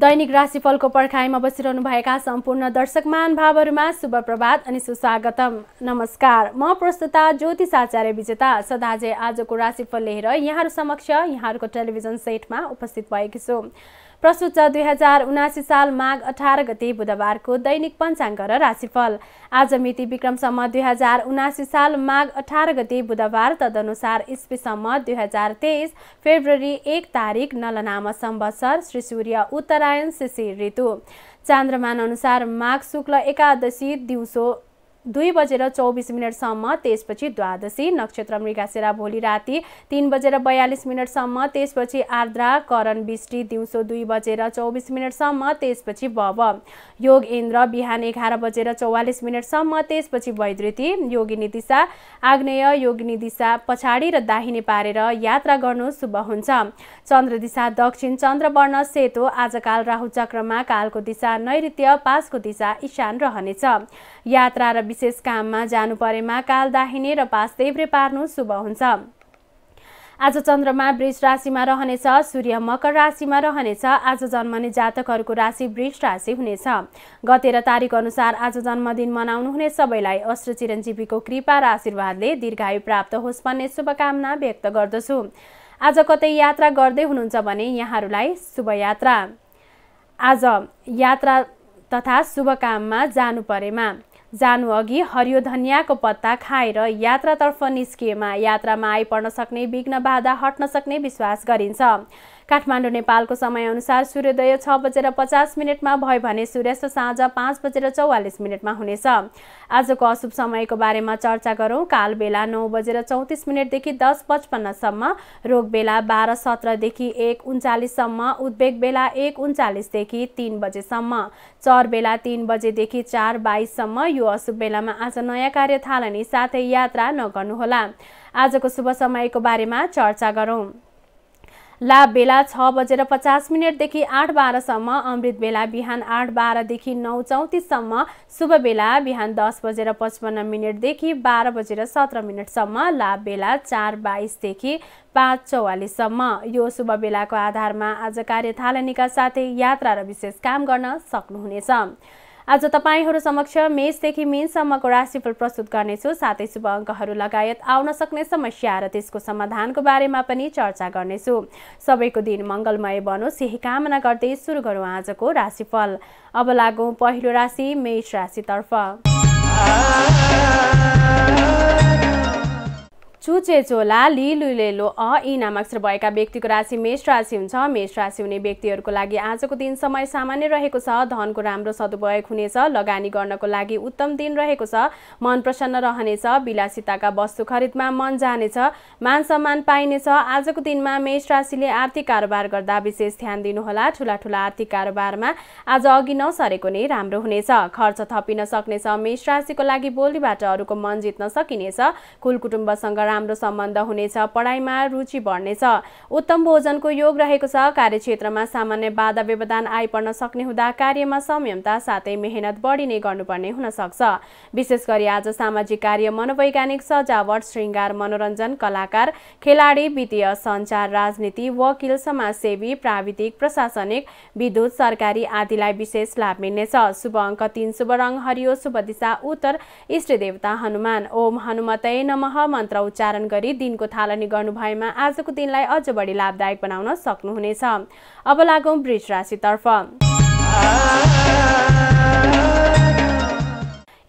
दैनिक राशिफलको पर्खाइमा बसिरहनुभएका सम्पूर्ण दर्शक महानुभावहरूमा शुभ प्रभात अनि सुस्वागतम नमस्कार म प्रस्तुता ज्योतिष आचार्य विजेता सदाजे आजको राशिफल लिएर यहाँहरू समक्ष यहाँहरूको टेलिभिजन सेटमा उपस्थित भएकी छु प्रस्तुत छ दुई हजार उनासी साल माघ अठार गते बुधबारको दैनिक पञ्चाङ्ग र राशिफल आज मिति विक्रमसम्म दुई हजार उनासी साल माघ अठार गते बुधबार तदनुसार इस्पीसम्म दुई हजार तेइस फेब्रुअरी एक तारिक नलनाम सम्वत्सर श्री सूर्य उत्तरायण शिशिर ऋतु चन्द्रमान अनुसार माघ शुक्ल एकादशी दिउँसो दुई बजेर चौबिस मिनटसम्म त्यसपछि द्वादशी नक्षत्र मृगासेरा भोलि राति तिन बजेर बयालिस मिनटसम्म त्यसपछि आर्द्रा करण बिष्टि दिउँसो दुई बजेर चौबिस मिनटसम्म त्यसपछि भव योग इन्द्र बिहान एघार बजेर चौवालिस मिनटसम्म त्यसपछि वैद्युती योगिनी दिशा आग्नेय योगिनी दिशा पछाडि र दाहिने पारेर यात्रा गर्नु शुभ हुन्छ चन्द्र दिशा दक्षिण चन्द्र वर्ण सेतो आजकाल राहु चक्रमा कालको दिशा नैऋत्य पासको दिशा इशान रहनेछ यात्रा र विशेष काममा जानु परेमा काल दाहिने र पास देब्रे पार्नु शुभ हुन्छ आज चन्द्रमा वृष राशिमा रहनेछ सूर्य मकर राशिमा रहनेछ आज जन्मने जातकहरूको राशि वृष राशि हुनेछ गतेर तारिक अनुसार आज जन्मदिन मनाउनुहुने सबैलाई अश्र चिरञ्जीवीको कृपा र आशीर्वादले दीर्घायु प्राप्त होस् भन्ने शुभकामना व्यक्त गर्दछु आज कतै यात्रा गर्दै हुनुहुन्छ भने यहाँहरूलाई शुभयात्रा आज यात्रा तथा शुभकाममा जानु परेमा जानु अघि हरियो धनियाँको पत्ता खाएर यात्रातर्फ निस्किएमा यात्रामा आइपर्न सक्ने विघ्न बाधा हट्न सक्ने विश्वास गरिन्छ काठमाडौँ नेपालको समयअनुसार सूर्योदय छ बजेर पचास मिनटमा भयो भने सूर्यास्त साँझ पाँच बजेर चौवालिस मिनटमा हुनेछ आजको अशुभ समयको बारेमा चर्चा गरौँ काल बेला नौ बजेर चौतिस मिनटदेखि दस पचपन्नसम्म रोग बेला बाह्र सत्रदेखि एक उन्चालिससम्म उद्वेग बेला एक उन्चालिसदेखि तिन बजेसम्म चर बेला तिन बजेदेखि चार बाइससम्म यो अशुभ बेलामा आज नयाँ कार्य थालनी साथै यात्रा नगर्नुहोला आजको शुभ समयको बारेमा चर्चा गरौँ ला बेला छ बजेर पचास मिनटदेखि आठ बाह्रसम्म अमृत बेला बिहान आठ बाह्रदेखि नौ चौतिससम्म शुभ बेला बिहान दस बजेर पचपन्न मिनटदेखि बाह्र बजेर सत्र मिनटसम्म लाभ बेला चार बाइसदेखि पाँच चौवालिससम्म यो शुभ बेलाको आधारमा आज कार्यथालनीका साथै यात्रा र विशेष काम गर्न सक्नुहुनेछ आज तपाईँहरू समक्ष मेषदेखि मिनसम्मको राशिफल प्रस्तुत गर्नेछु साथै शुभ अङ्कहरू लगायत आउन सक्ने समस्या र त्यसको समाधानको बारेमा पनि चर्चा गर्नेछु सबैको दिन मङ्गलमय बनोस् यही कामना गर्दै सुरु गरौँ आजको राशिफल अब लागौँ पहिलो राशि मेष राशितर्फ चुचे चोला लिलुले लो अ यी नामाक्षर भएका व्यक्तिको राशि मेष राशि हुन्छ मेष राशि हुने व्यक्तिहरूको लागि आजको दिन समय सामान्य रहेको छ धनको राम्रो सदुपयोग हुनेछ लगानी गर्नको लागि उत्तम दिन रहेको छ मन प्रसन्न रहनेछ विलासिताका वस्तु खरिदमा मन जानेछ मान सम्मान पाइनेछ आजको दिनमा मेष राशिले आर्थिक कारोबार गर्दा विशेष ध्यान दिनुहोला ठुला ठुला आर्थिक कारोबारमा आज अघि नसरेको नै राम्रो हुनेछ खर्च थपिन सक्नेछ मेष राशिको लागि बोलीबाट अरूको मन जित्न सकिनेछ कुलकुटुम्बसँग राम्रो सम्बन्ध हुनेछ पढाइमा रुचि बढ्नेछ उत्तम भोजनको योग रहेको छ कार्यक्षेत्रमा सामान्य बाधा व्यवधान आइपर्न सक्ने हुँदा कार्यमा संयमता साथै मेहनत बढी गर्नुपर्ने हुन सक्छ विशेष गरी आज सामाजिक कार्य मनोवैज्ञानिक सजावट श्रृङ्गार मनोरञ्जन कलाकार खेलाडी वित्तीय सञ्चार राजनीति वकिल समाजसेवी प्राविधिक प्रशासनिक विद्युत सरकारी आदिलाई विशेष लाभ मिल्नेछ शुभ अङ्क तीन शुभ रङ हरियो शुभ दिशा उत्तर इष्ट देवता हनुमान ओम हनुमतै नमः मन्त्र उच्चार निर्धारण गरी दिनको थालनी गर्नुभएमा आजको दिनलाई अझ बढी लाभदायक बनाउन सक्नुहुनेछ अब लागौँ वृष राशितर्फ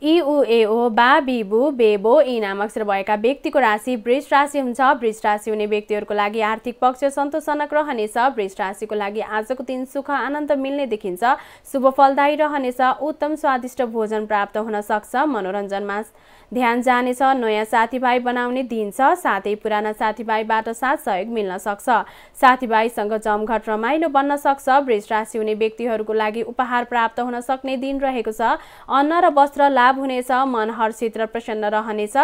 इउएओ बा बिबु बेबो यी नामक्षर भएका व्यक्तिको राशि वृष राशि हुन्छ वृष राशि हुने व्यक्तिहरूको लागि आर्थिक पक्ष सन्तोषजनक रहनेछ वृष राशिको लागि आजको दिन सुख आनन्द मिल्ने देखिन्छ शुभ फलदायी रहनेछ उत्तम स्वादिष्ट भोजन प्राप्त हुन सक्छ मनोरञ्जनमा ध्यान जानेछ नयाँ साथीभाइ बनाउने दिन छ साथै पुराना साथीभाइबाट साथ सहयोग मिल्न सक्छ साथीभाइसँग जमघट रमाइलो बन्न सक्छ वृष राशि हुने व्यक्तिहरूको लागि उपहार प्राप्त हुन सक्ने दिन रहेको छ अन्न र वस्त्र लाभ हुनेछ मन हर्षित र प्रसन्न रहनेछ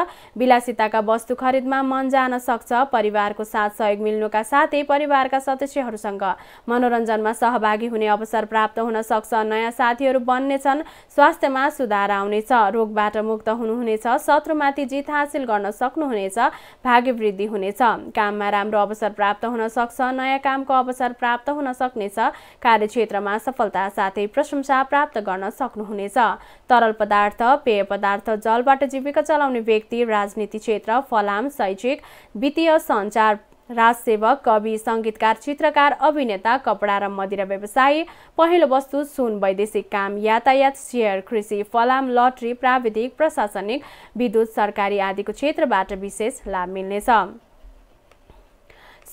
विलासिताका वस्तु खरिदमा मन जान सक्छ परिवारको साथ सहयोग मिल्नुका साथै परिवारका सदस्यहरूसँग मनोरञ्जनमा सहभागी हुने अवसर प्राप्त हुन सक्छ नयाँ साथीहरू बन्नेछन् स्वास्थ्यमा सुधार आउनेछ रोगबाट मुक्त हुनुहुनेछ शत्रुमाथि जित हासिल गर्न सक्नुहुनेछ भाग्यवृद्धि हुनेछ काममा राम्रो अवसर प्राप्त हुन सक्छ नयाँ कामको अवसर प्राप्त हुन सक्नेछ कार्यक्षेत्रमा सफलता साथै प्रशंसा प्राप्त गर्न सक्नुहुनेछ तरल पदार्थ पेय पदार्थ जलबाट जीविका चलाउने व्यक्ति राजनीति क्षेत्र फलाम शैक्षिक वित्तीय सञ्चार राजसेवक कवि सङ्गीतकार चित्रकार अभिनेता कपडा र मदिरा व्यवसायी पहिलो वस्तु सुन वैदेशिक काम यातायात सेयर कृषि फलाम लटरी प्राविधिक प्रशासनिक विद्युत सरकारी आदिको क्षेत्रबाट विशेष लाभ मिल्नेछ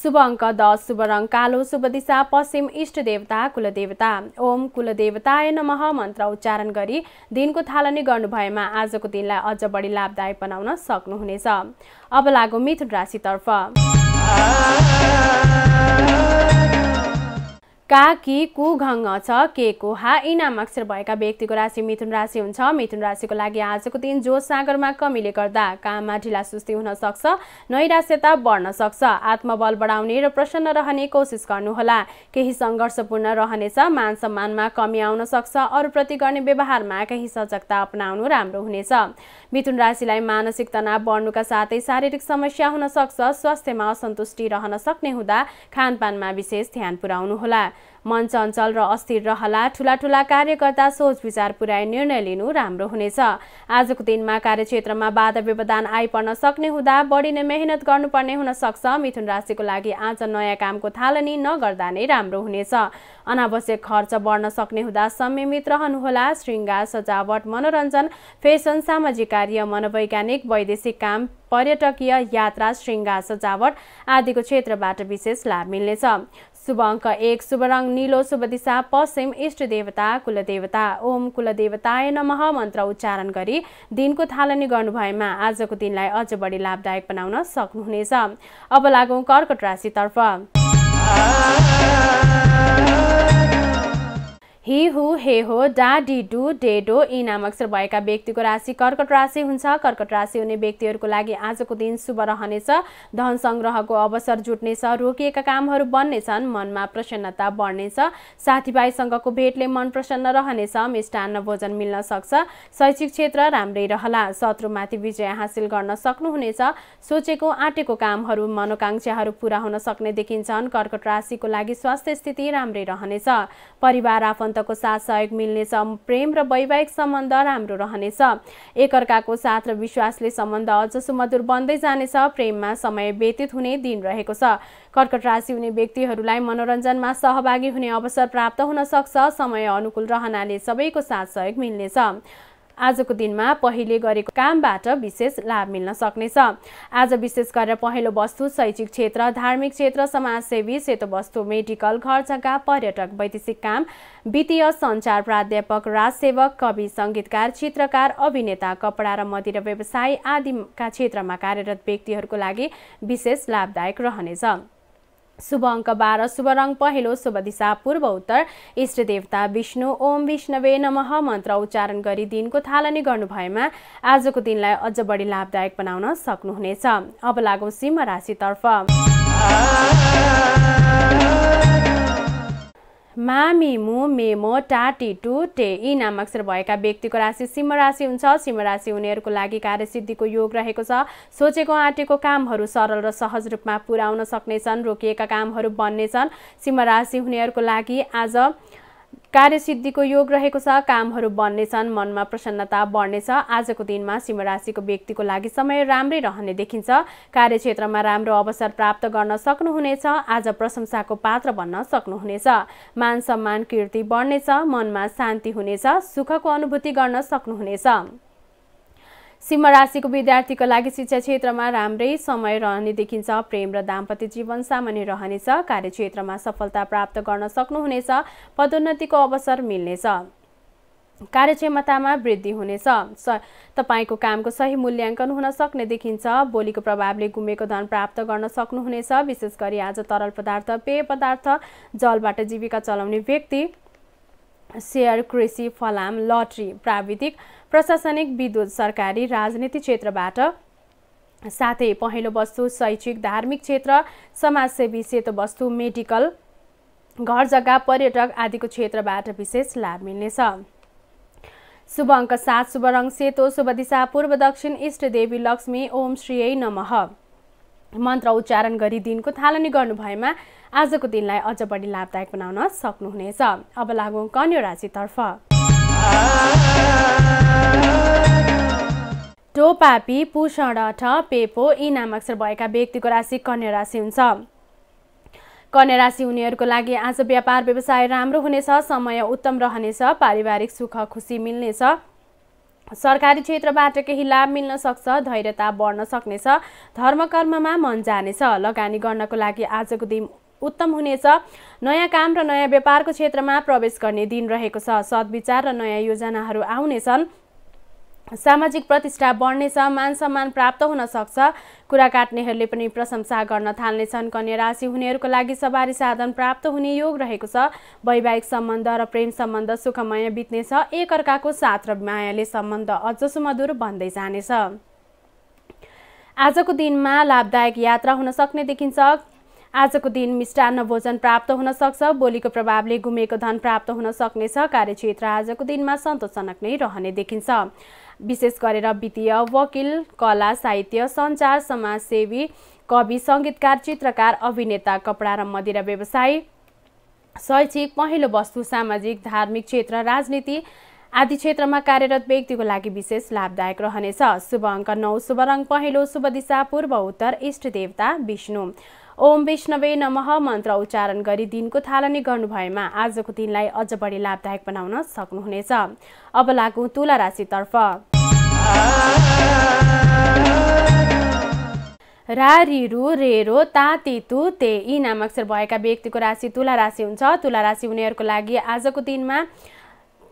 शुभ अङ्क दस शुभ रङ कालो शुभ दिशा पश्चिम इष्ट देवता कुलदेवता ओम कुलदेवताय नमः मन्त्र उच्चारण गरी दिनको थालनी गर्नुभएमा आजको दिनलाई अझ बढी लाभदायक बनाउन सक्नुहुनेछ अब लागु मिथुन राशितर्फ का कि कुघङ छ के को हा यी अक्षर भएका व्यक्तिको राशि मिथुन राशि हुन्छ मिथुन राशिको लागि आजको दिन जो सागरमा कमीले गर्दा काममा ढिला सुस्ती हुन सक्छ नैराश्यता बढ्न सक्छ आत्मबल बढाउने र प्रसन्न रहने कोसिस गर्नुहोला केही सङ्घर्षपूर्ण रहनेछ मान सम्मानमा कमी आउन सक्छ अरूप्रति गर्ने व्यवहारमा केही सजगता अपनाउनु राम्रो हुनेछ मिथुन राशिलाई मानसिक तनाव बढ्नुका साथै शारीरिक समस्या हुन सक्छ स्वास्थ्यमा असन्तुष्टि रहन सक्ने हुँदा खानपानमा विशेष ध्यान पुर्याउनुहोला मन चञ्चल र अस्थिर रहला ठुला ठुला कार्यकर्ता सोच विचार पुर्याए निर्णय लिनु राम्रो हुनेछ आजको दिनमा कार्यक्षेत्रमा बाधा व्यवधान आइपर्न सक्ने हुँदा बढी नै मेहनत गर्नुपर्ने हुन सक्छ मिथुन राशिको लागि आज नयाँ कामको थालनी नगर्दा नै राम्रो हुनेछ अनावश्यक खर्च बढ्न सक्ने हुँदा संयमित रहनुहोला श्रृङ्गार सजावट मनोरञ्जन फेसन सामाजिक कार्य मनोवैज्ञानिक वैदेशिक काम पर्यटकीय यात्रा श्रृङ्गार सजावट आदिको क्षेत्रबाट विशेष लाभ मिल्नेछ शुभ अङ्क एक शुभ रङ निलो शुभ दिशा पश्चिम इष्ट देवता कुलदेवता ओम कुलदेवताय नमः मन्त्र उच्चारण गरी दिनको थालनी गर्नुभएमा आजको दिनलाई अझ बढी लाभदायक बनाउन सक्नुहुनेछ अब लागौँ कर्कट राशितर्फ हि हु हे हो डा डी डु डे डो यी नाम भएका व्यक्तिको राशि कर्कट राशि हुन्छ कर्कट राशि हुने व्यक्तिहरूको लागि आजको दिन शुभ रहनेछ धन सङ्ग्रहको अवसर जुट्नेछ रोकिएका कामहरू बन्नेछन् मनमा प्रसन्नता बढ्नेछ साथीभाइसँगको भेटले मन प्रसन्न रहनेछ मिष्टान्न भोजन मिल्न सक्छ शैक्षिक क्षेत्र राम्रै रहला शत्रुमाथि विजय हासिल गर्न सक्नुहुनेछ सोचेको आँटेको कामहरू मनोकाङ्क्षाहरू पुरा हुन सक्ने देखिन्छन् कर्कट राशिको लागि स्वास्थ्य स्थिति राम्रै रहनेछ परिवार आफन्त आफन्तको साथ सहयोग मिल्नेछ प्रेम र वैवाहिक सम्बन्ध राम्रो रहनेछ एकअर्काको साथ र विश्वासले सम्बन्ध अझ सुमधुर बन्दै जानेछ प्रेममा समय व्यतीत हुने दिन रहेको छ कर्कट राशि हुने व्यक्तिहरूलाई मनोरञ्जनमा सहभागी हुने अवसर प्राप्त हुन सक्छ समय अनुकूल रहनाले सबैको साथ सहयोग मिल्नेछ आजको दिनमा पहिले गरेको कामबाट विशेष लाभ मिल्न सक्नेछ आज विशेष गरेर पहिलो वस्तु शैक्षिक क्षेत्र धार्मिक क्षेत्र समाजसेवी सेतो वस्तु मेडिकल घर जग्गा पर्यटक वैदेशिक काम वित्तीय सञ्चार प्राध्यापक राजसेवक कवि सङ्गीतकार चित्रकार अभिनेता कपडा र मदिरा व्यवसाय आदिका क्षेत्रमा कार्यरत व्यक्तिहरूको लागि विशेष लाभदायक रहनेछ शुभ अङ्क बाह्र शुभ रङ पहेलो शुभ दिशा पूर्व उत्तर इष्ट देवता विष्णु ओम विष्णवे नमः मन्त्र उच्चारण गरी दिनको थालनी गर्नुभएमा आजको दिनलाई अझ बढी लाभदायक बनाउन सक्नुहुनेछ अब लागौँ सिंह राशितर्फ मामिमु मेमो टाटी टु टे यी अक्षर भएका व्यक्तिको राशि सिंह राशि हुन्छ सिंह राशि उनीहरूको लागि कार्यसिद्धिको योग रहेको छ सोचेको आँटेको कामहरू सरल र सहज रूपमा पुर्याउन सक्नेछन् रोकिएका कामहरू बन्नेछन् सिंह राशि हुनेहरूको लागि आज कार्यसिद्धिको योग रहेको छ कामहरू बन्नेछन् मनमा प्रसन्नता बढ्नेछ आजको दिनमा सिंह राशिको व्यक्तिको लागि समय राम्रै रहने देखिन्छ कार्यक्षेत्रमा राम्रो अवसर प्राप्त गर्न सक्नुहुनेछ आज प्रशंसाको पात्र बन्न सक्नुहुनेछ मान सम्मान कीर्ति बढ्नेछ मनमा शान्ति हुनेछ सुखको अनुभूति गर्न सक्नुहुनेछ सिंह राशिको विद्यार्थीको लागि शिक्षा क्षेत्रमा राम्रै समय रहने देखिन्छ प्रेम र दाम्पत्य जीवन सामान्य रहनेछ सा। कार्यक्षेत्रमा सफलता प्राप्त गर्न सक्नुहुनेछ पदोन्नतिको अवसर मिल्नेछ कार्यक्षमतामा वृद्धि हुनेछ तपाईँको कामको सही मूल्याङ्कन हुन सक्ने देखिन्छ बोलीको प्रभावले गुमेको धन प्राप्त गर्न सक्नुहुनेछ विशेष गरी आज तरल पदार्थ पेय पदार्थ जलबाट जीविका चलाउने व्यक्ति सेयर कृषि फलाम लटरी प्राविधिक प्रशासनिक विद्युत सरकारी राजनीति क्षेत्रबाट साथै पहेँलो वस्तु शैक्षिक धार्मिक क्षेत्र समाजसेवी सेतो वस्तु मेडिकल घर जग्गा पर्यटक आदिको क्षेत्रबाट विशेष लाभ मिल्नेछ शुभ अङ्क सात शुभ रङ सेतो शुभ दिशा पूर्व दक्षिण इष्ट देवी लक्ष्मी ओम श्री नमः मन्त्र उच्चारण गरी दिनको थालनी गर्नुभएमा आजको दिनलाई अझ बढी लाभदायक बनाउन सक्नुहुनेछ अब लागौँ कन्या राशितर्फ टोपापी पुषण ठ पेपो यी नामाक्षर भएका व्यक्तिको राशि कन्या राशि हुन्छ कन्या राशि हुनेहरूको लागि आज व्यापार व्यवसाय राम्रो हुनेछ समय उत्तम रहनेछ पारिवारिक सुख खुसी मिल्नेछ सरकारी क्षेत्रबाट केही लाभ मिल्न सक्छ धैर्यता बढ्न सक्नेछ धर्म कर्ममा मन जानेछ लगानी गर्नको लागि आजको दिन उत्तम हुनेछ नयाँ काम र नयाँ व्यापारको क्षेत्रमा प्रवेश गर्ने दिन रहेको छ सद्विचार र नयाँ योजनाहरू आउनेछन् सामाजिक प्रतिष्ठा बढ्नेछ मान सम्मान प्राप्त हुन सक्छ कुरा काट्नेहरूले पनि प्रशंसा गर्न थाल्नेछन् कन्या राशि हुनेहरूको लागि सवारी साधन प्राप्त हुने योग रहेको छ वैवाहिक सम्बन्ध र प्रेम सम्बन्ध सुखमय बित्नेछ एकअर्काको साथ र मायाले सम्बन्ध अझ सुमधुर बन्दै जानेछ आजको दिनमा लाभदायक यात्रा हुन सक्ने देखिन्छ आजको दिन मिष्टान्न भोजन प्राप्त हुन सक्छ बोलीको प्रभावले गुमेको धन प्राप्त हुन सक्नेछ कार्यक्षेत्र आजको दिनमा सन्तोषजनक नै रहने देखिन्छ विशेष गरेर वित्तीय वकिल कला साहित्य सञ्चार समाजसेवी कवि सङ्गीतकार चित्रकार अभिनेता कपडा र मदिरा व्यवसायी शैक्षिक पहिलो वस्तु सामाजिक धार्मिक क्षेत्र राजनीति आदि क्षेत्रमा कार्यरत व्यक्तिको लागि विशेष लाभदायक रहनेछ शुभ अङ्क नौ शुभ रङ पहेँलो शुभ दिशा पूर्व उत्तर इष्ट देवता विष्णु ओम विष्णवे नमः मन्त्र उच्चारण गरी दिनको थालनी गर्नुभएमा आजको दिनलाई अझ बढी लाभदायक बनाउन सक्नुहुनेछ अब लागौँ तुला राशितर्फ रा रेरो ता तु ते यी नामाक्षर भएका व्यक्तिको राशि तुला राशि हुन्छ तुला राशि हुनेहरूको लागि आजको दिनमा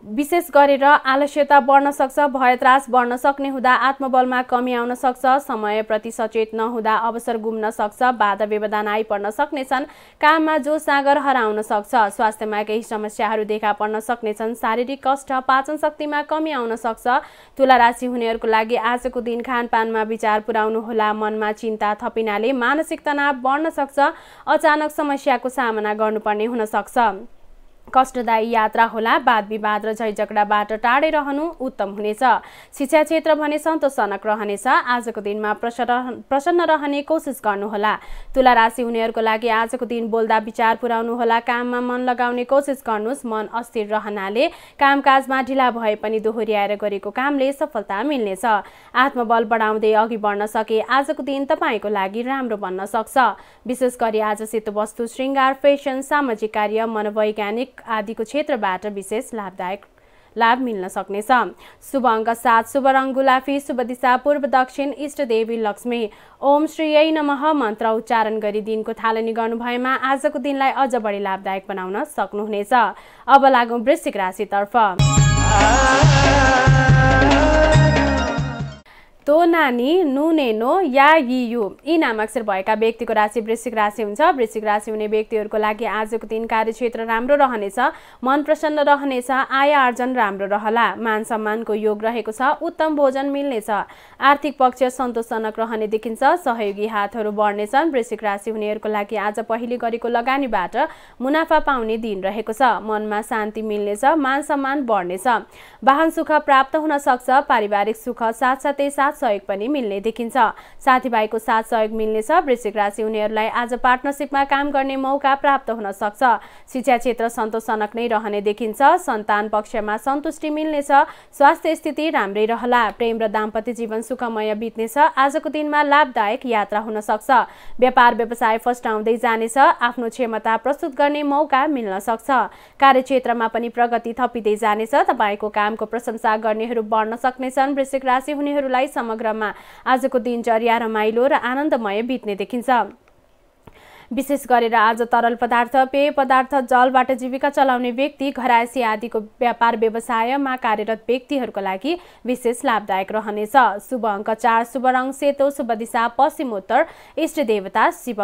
विशेष गरेर आलस्यता बढ्न सक्छ भयत्रास बढ्न सक्ने हुँदा आत्मबलमा कमी आउन सक्छ समयप्रति सचेत नहुँदा अवसर गुम्न सक्छ बाधा व्यवधान आइपर्न सक्नेछन् काममा जो सागर हराउन सक्छ स्वास्थ्यमा केही समस्याहरू देखा पर्न सक्नेछन् शारीरिक कष्ट पाचन शक्तिमा कमी आउन सक्छ तुला राशि हुनेहरूको लागि आजको दिन खानपानमा विचार पुर्याउनुहोला मनमा चिन्ता थपिनाले मानसिक तनाव बढ्न सक्छ अचानक समस्याको सामना गर्नुपर्ने हुन सक्छ कष्टदायी यात्रा होला वाद विवाद र झगडाबाट टाढै रहनु उत्तम हुनेछ शिक्षा क्षेत्र भने सन्तोषजनक रहनेछ आजको दिनमा प्रसन्न रहने कोसिस गर्नुहोला तुला राशि हुनेहरूको लागि आजको दिन बोल्दा विचार पुर्याउनुहोला काममा मन लगाउने कोसिस गर्नुहोस् मन अस्थिर रहनाले कामकाजमा ढिला भए पनि दोहोऱ्याएर गरेको कामले सफलता मिल्नेछ आत्मबल बढाउँदै अघि बढ्न सके आजको दिन तपाईँको लागि राम्रो बन्न सक्छ विशेष गरी आज सेतो वस्तु शृङ्गार फेसन सामाजिक कार्य मनोवैज्ञानिक आदिको क्षेत्रबाट विशेष लाभदायक लाभ मिल्न सक्नेछ शुभ अङ्क सात शुभ रङ गुलाफी शुभ दिशा पूर्व दक्षिण इष्ट देवी लक्ष्मी ओम श्री ऐ नमः मन्त्र उच्चारण गरी दिनको थालनी गर्नुभएमा आजको दिनलाई अझ बढी लाभदायक बनाउन सक्नुहुनेछ अब लागौँ वृश्चिक राशितर्फ तो नानी नुनेनो या यियु यी नामाक्षर भएका व्यक्तिको राशि वृश्चिक राशि हुन्छ वृश्चिक राशि हुने व्यक्तिहरूको लागि आजको दिन कार्यक्षेत्र राम्रो रहनेछ मन प्रसन्न रहनेछ आय आर्जन राम्रो रहला मान सम्मानको योग रहेको छ उत्तम भोजन मिल्नेछ आर्थिक पक्ष सन्तोषजनक रहने देखिन्छ सहयोगी हातहरू बढ्नेछन् वृश्चिक राशि हुनेहरूको लागि आज पहिले गरेको लगानीबाट मुनाफा पाउने दिन रहेको छ मनमा शान्ति मिल्नेछ मान सम्मान बढ्नेछ वाहन सुख प्राप्त हुन सक्छ पारिवारिक सुख साथसाथै साथ साथ सहयोग पनि मिल्ने देखिन्छ साथीभाइको साथ सहयोग मिल्नेछ वृश्चिक राशि उनीहरूलाई आज पार्टनरसिपमा काम गर्ने मौका प्राप्त हुन सक्छ शिक्षा क्षेत्र सन्तोषजनक नै रहने देखिन्छ सन्तान पक्षमा सन्तुष्टि मिल्नेछ स्वास्थ्य स्थिति राम्रै रहला प्रेम र दाम्पत्य जीवन सुखमय बित्नेछ आजको दिनमा लाभदायक यात्रा हुन सक्छ व्यापार व्यवसाय फस्टाउँदै जानेछ आफ्नो क्षमता प्रस्तुत गर्ने मौका मिल्न सक्छ कार्यक्षेत्रमा पनि प्रगति थपिँदै जानेछ तपाईँको कामको प्रशंसा गर्नेहरू बढ्न सक्नेछन् वृश्चिक राशि हुनेहरूलाई समग्रमा आजको दिन जरिया रमाइलो र आनन्दमय बित्ने देखिन्छ विशेष गरेर आज तरल पदार्थ पेय पदार्थ जलबाट जीविका चलाउने व्यक्ति घरायसी आदिको व्यापार व्यवसायमा कार्यरत व्यक्तिहरूको लागि विशेष लाभदायक रहनेछ शुभ अङ्क चार शुभ रङ सेतो शुभ दिशा पश्चिमोत्तर इष्ट देवता शिव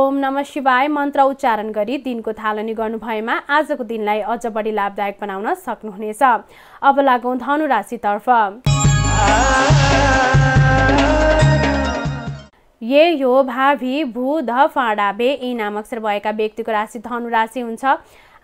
ओम नम शिवाय मन्त्र उच्चारण गरी दिनको थालनी गर्नुभएमा आजको दिनलाई अझ बढी लाभदायक बनाउन सक्नुहुनेछ अब लागौँ धनु राशितर्फ ये यो भावी भू ध फाँडा बे यी नाम भएका व्यक्तिको राशि धनु राशि हुन्छ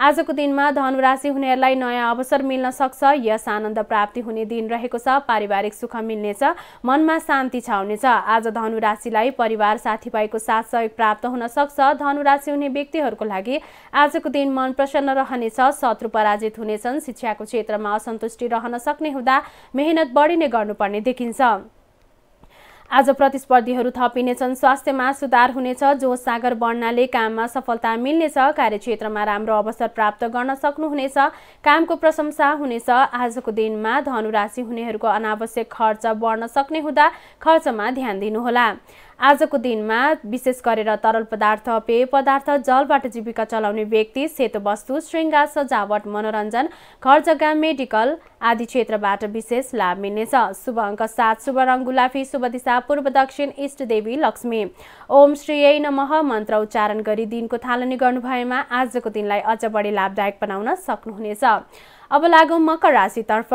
आजको दिनमा राशि हुनेहरूलाई नयाँ अवसर मिल्न सक्छ यस आनन्द प्राप्ति हुने दिन रहेको छ पारिवारिक सुख मिल्नेछ मनमा शान्ति छाउनेछ आज धनुराशिलाई परिवार साथीभाइको साथ सहयोग प्राप्त हुन सक्छ धनुराशि हुने व्यक्तिहरूको लागि आजको दिन मन प्रसन्न रहनेछ शत्रु पराजित हुनेछन् शिक्षाको क्षेत्रमा असन्तुष्टि रहन सक्ने हुँदा मेहनत बढी नै गर्नुपर्ने देखिन्छ आज प्रतिस्पर्धीहरू थपिनेछन् स्वास्थ्यमा सुधार हुनेछ जो सागर बढ्नाले काममा सफलता मिल्नेछ कार्यक्षेत्रमा राम्रो अवसर प्राप्त गर्न सक्नुहुनेछ कामको प्रशंसा हुनेछ आजको दिनमा धनुराशि हुनेहरूको अनावश्यक खर्च बढ्न सक्ने हुँदा खर्चमा ध्यान दिनुहोला आजको दिनमा विशेष गरेर तरल पदार्थ पेय पदार्थ जलबाट जीविका चलाउने व्यक्ति सेतो वस्तु श्रृङ्गार सजावट मनोरञ्जन घर जग्गा मेडिकल आदि क्षेत्रबाट विशेष लाभ मिल्नेछ शुभ अङ्क सात शुभ रङ गुलाफी शुभ दिशा पूर्व दक्षिण इष्ट देवी लक्ष्मी ओम श्रीय नमः मन्त्र उच्चारण गरी दिनको थालनी गर्नुभएमा आजको दिनलाई अझ बढी लाभदायक बनाउन सक्नुहुनेछ अब लागौँ मकर राशितर्फ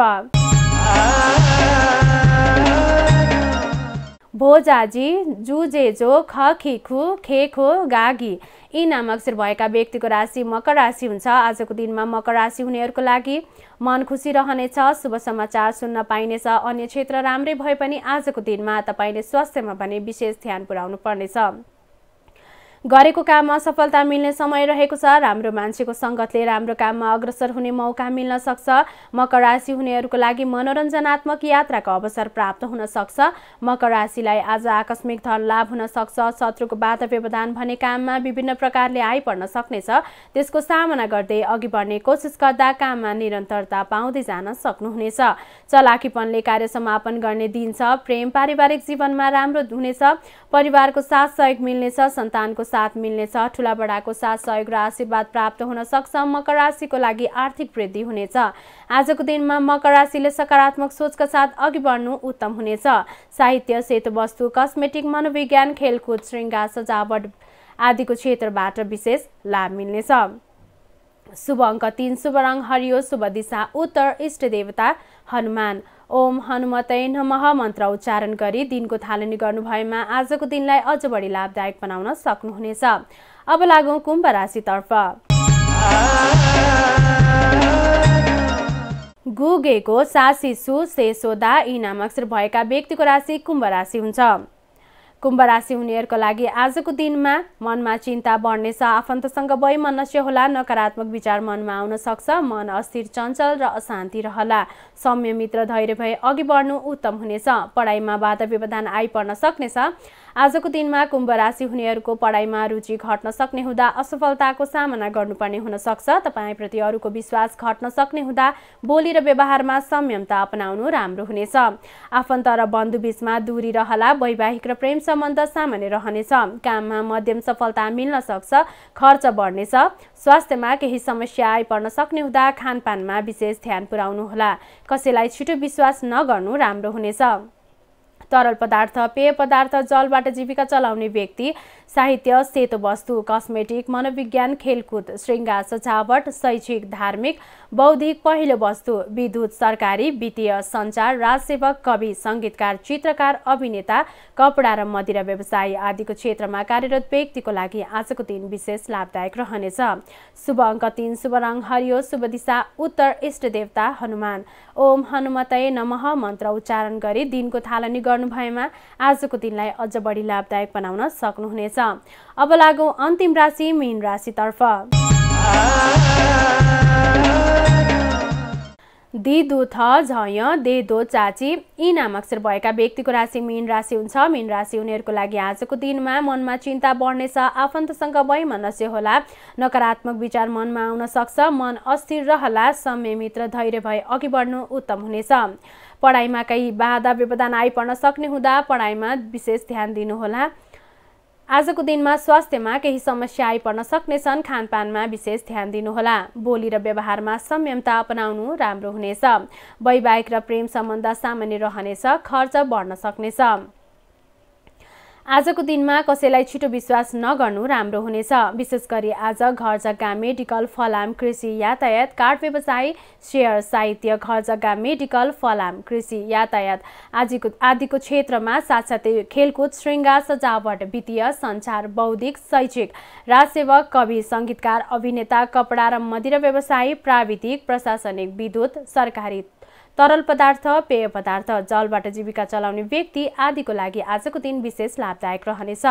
भोजाजी जुजेजो खिखु खेखो गागी यी नामाक्षर भएका व्यक्तिको राशि मकर राशि हुन्छ आजको दिनमा मकर राशि हुनेहरूको लागि मन खुसी रहनेछ शुभ समाचार सुन्न पाइनेछ अन्य क्षेत्र राम्रै भए पनि आजको दिनमा तपाईँले स्वास्थ्यमा भने विशेष ध्यान पुर्याउनु पर्नेछ गरेको काममा सफलता मिल्ने समय रहेको छ राम्रो मान्छेको सङ्गतले राम्रो काममा अग्रसर हुने मौका मिल्न सक्छ मकर राशि हुनेहरूको लागि मनोरञ्जनात्मक यात्राको अवसर प्राप्त हुन सक्छ मकर राशिलाई आज आकस्मिक धन लाभ हुन सक्छ शत्रुको वाद व्यवधान भने काममा विभिन्न प्रकारले आइपर्न सक्नेछ त्यसको सामना गर्दै अघि बढ्ने कोसिस गर्दा काममा निरन्तरता पाउँदै जान सक्नुहुनेछ चलाकीपनले कार्य समापन गर्ने दिन छ प्रेम पारिवारिक जीवनमा राम्रो हुनेछ परिवारको साथ सहयोग मिल्नेछ सन्तानको साथ मिल्नेछ ठुला बडाको साथ सहयोग र आशीर्वाद प्राप्त हुन सक्छ मकर राशिको लागि आर्थिक वृद्धि हुनेछ आजको दिनमा मकर राशिले सकारात्मक सोचका साथ अघि बढ्नु उत्तम हुनेछ साहित्य सेतो वस्तु कस्मेटिक मनोविज्ञान खेलकुद श्रृङ्गार सजावट आदिको क्षेत्रबाट विशेष लाभ मिल्नेछ शुभ अङ्क तिन शुभ रङ हरियो शुभ दिशा उत्तर इष्ट देवता हनुमान ओम हनुमतै नमः उच्चारण गरी दिनको थालनी गर्नुभएमा आजको दिनलाई अझ बढी लाभदायक बनाउन सक्नुहुनेछ अब लागौँ कुम्भ राशितर्फ गुगेको सासी सेसोदा यी नामाक्षर भएका व्यक्तिको राशि कुम्भ राशि हुन्छ कुम्भ राशि हुनेहरूको लागि आजको दिनमा मनमा चिन्ता बढ्नेछ आफन्तसँग वैमनस्य होला नकारात्मक विचार मनमा आउन सक्छ मन अस्थिर चञ्चल र अशान्ति रहला सम्य मित्र धैर्य भए अघि बढ्नु उत्तम हुनेछ पढाइमा बाधा व्यवधान आइपर्न सक्नेछ आजको दिनमा कुम्भ राशि हुनेहरूको पढाइमा रुचि घट्न सक्ने हुँदा असफलताको सामना गर्नुपर्ने हुन सक्छ तपाईँप्रति अरूको विश्वास घट्न सक्ने हुँदा बोली र व्यवहारमा संयमता अपनाउनु राम्रो हुनेछ आफन्त र बन्धुबीचमा दूरी रहला वैवाहिक र प्रेम सम्बन्ध सामान्य रहनेछ काममा मध्यम सफलता मिल्न सक्छ खर्च बढ्नेछ स्वास्थ्यमा केही समस्या आइपर्न सक्ने हुँदा खानपानमा विशेष ध्यान पुर्याउनुहोला कसैलाई छिटो विश्वास नगर्नु राम्रो हुनेछ तरल पदार्थ पेय पदार्थ जलबाट जीविका चलाउने व्यक्ति साहित्य सेतो वस्तु कस्मेटिक मनोविज्ञान खेलकुद श्रृङ्गार सजावट शैक्षिक धार्मिक बौद्धिक पहिलो वस्तु विद्युत सरकारी वित्तीय सञ्चार राजसेवक कवि सङ्गीतकार चित्रकार अभिनेता कपडा र मदिरा व्यवसायी आदिको क्षेत्रमा कार्यरत व्यक्तिको लागि आजको दिन विशेष लाभदायक रहनेछ शुभ अङ्क तिन शुभ रङ हरियो शुभ दिशा उत्तर इष्ट देवता हनुमान ओम हनुमतय नमः मन्त्र उच्चारण गरी दिनको थालनी गर्नुभएमा आजको दिनलाई अझ बढी लाभदायक बनाउन सक्नुहुनेछ अब लागौँ अन्तिम राशि मीन राशितर्फ दि दो थ झय दे दो चाची यी नाम अक्षर भएका व्यक्तिको राशि मीन राशि हुन्छ मीन राशि उनीहरूको लागि आजको दिनमा मनमा चिन्ता बढ्नेछ आफन्तसँग वैमनस्य होला नकारात्मक विचार मनमा आउन सक्छ मन अस्थिर रहला समय मित्र धैर्य भए अघि बढ्नु उत्तम हुनेछ पढाइमा केही बाधा व्यवधान आइपर्न सक्ने हुँदा पढाइमा विशेष ध्यान दिनुहोला आजको दिनमा स्वास्थ्यमा केही समस्या आइपर्न सक्नेछन् खानपानमा विशेष ध्यान दिनुहोला बोली र व्यवहारमा संयमता अपनाउनु राम्रो हुनेछ वैवाहिक र प्रेम सम्बन्ध सामान्य रहनेछ खर्च बढ्न सक्नेछ आजको दिनमा कसैलाई छिटो विश्वास नगर्नु राम्रो हुनेछ विशेष गरी आज घर जग्गा मेडिकल फलाम कृषि यातायात कार्ड व्यवसाय सेयर साहित्य घर जग्गा मेडिकल फलाम कृषि यातायात आदिको आदिको क्षेत्रमा साथसाथै खेलकुद श्रृङ्गार सजावट वित्तीय सञ्चार बौद्धिक शैक्षिक राजसेवक कवि सङ्गीतकार अभिनेता कपडा र मदिरा व्यवसायी प्राविधिक प्रशासनिक विद्युत सरकारी तरल पदार्थ पेय पदार्थ जलबाट जीविका चलाउने व्यक्ति आदिको लागि आजको दिन विशेष लाभदायक रहनेछ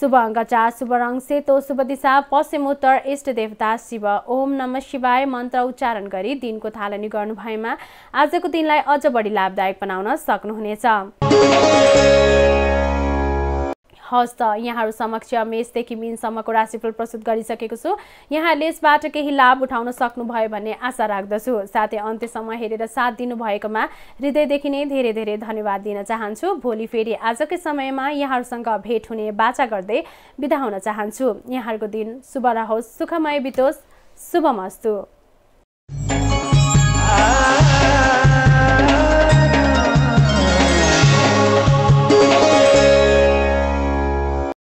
शुभ अङ्ग चार शुभ रङ सेतो शुभ दिशा पश्चिमोत्तर इष्ट देवता शिव ओम नम शिवाय मन्त्र उच्चारण गरी दिनको थालनी गर्नुभएमा आजको दिनलाई अझ बढी लाभदायक बनाउन सक्नुहुनेछ हस् त यहाँहरू समक्ष मेषदेखि मिनसम्मको राशिफल प्रस्तुत गरिसकेको छु यहाँले यसबाट केही लाभ उठाउन सक्नुभयो भन्ने आशा राख्दछु साथै अन्त्यसम्म हेरेर साथ दिनुभएकोमा हृदयदेखि नै धेरै धेरै धन्यवाद दिन चाहन्छु भोलि फेरि आजकै समयमा यहाँहरूसँग भेट हुने बाचा गर्दै बिदा हुन चाहन्छु यहाँहरूको दिन शुभ रहोस् सुखमय बितोस् शुभमस्तु